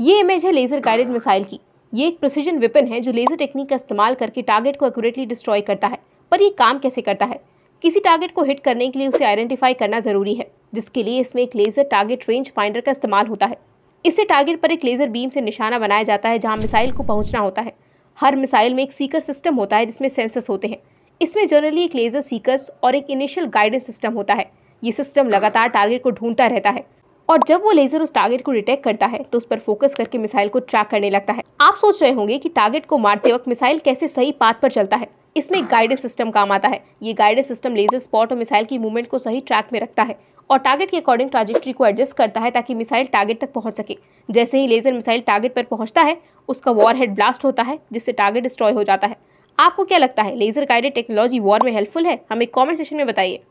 ये इमेज है laser guided missile की ये एक प्रोसीजन वेपन है जो लेज़र टेक्निक का इस्तेमाल करके टारगेट को एक्यूरेटली डिस्ट्रॉय करता है पर यह काम कैसे करता है किसी टारगेट को हिट करने के लिए उसे आइडेंटिफाई करना ज़रूरी है जिसके लिए इसमें एक लेज़र टारगेट रेंज फाइंडर का इस्तेमाल होता है इससे टारगेट पर एक लेज़र बीम से निशाना बनाया जाता है जहाँ मिसाइल को पहुँचना होता है हर मिसाइल में एक सीकर सिस्टम होता है जिसमें सेंसर्स होते हैं इसमें जनरली एक लेज़र सीकर्स और एक इनिशियल गाइडेंस सिस्टम होता है ये सिस्टम लगातार टारगेट को ढूंढता रहता है और जब वो लेजर उस टारगेट को डिटेक्ट करता है तो उस पर फोकस करके मिसाइल को ट्रैक करने लगता है आप सोच रहे होंगे कि टारगेट को मारते वक्त मिसाइल कैसे सही पाथ पर चलता है इसमें गाइडेंस सिस्टम काम आता है ये गाइडेंस सिस्टम लेजर स्पॉट और मिसाइल की मूवमेंट को सही ट्रैक में रखता है और टारगेट के अकॉर्डिंग ट्राजेक्ट्री को एडजस्ट करता है ताकि मिसाइल टारगेट तक पहुंच सके जैसे ही लेजर मिसाइल टारगेट पर पहुंचता है उसका वॉर हेड ब्लास्ट होता है जिससे टारगेट डिस्ट्रॉय हो जाता है आपको क्या लगता है लेजर गाइडेड टेक्नोलॉजी वॉर में हेल्पफुल है हमें कॉमेंट सेशन में बताइए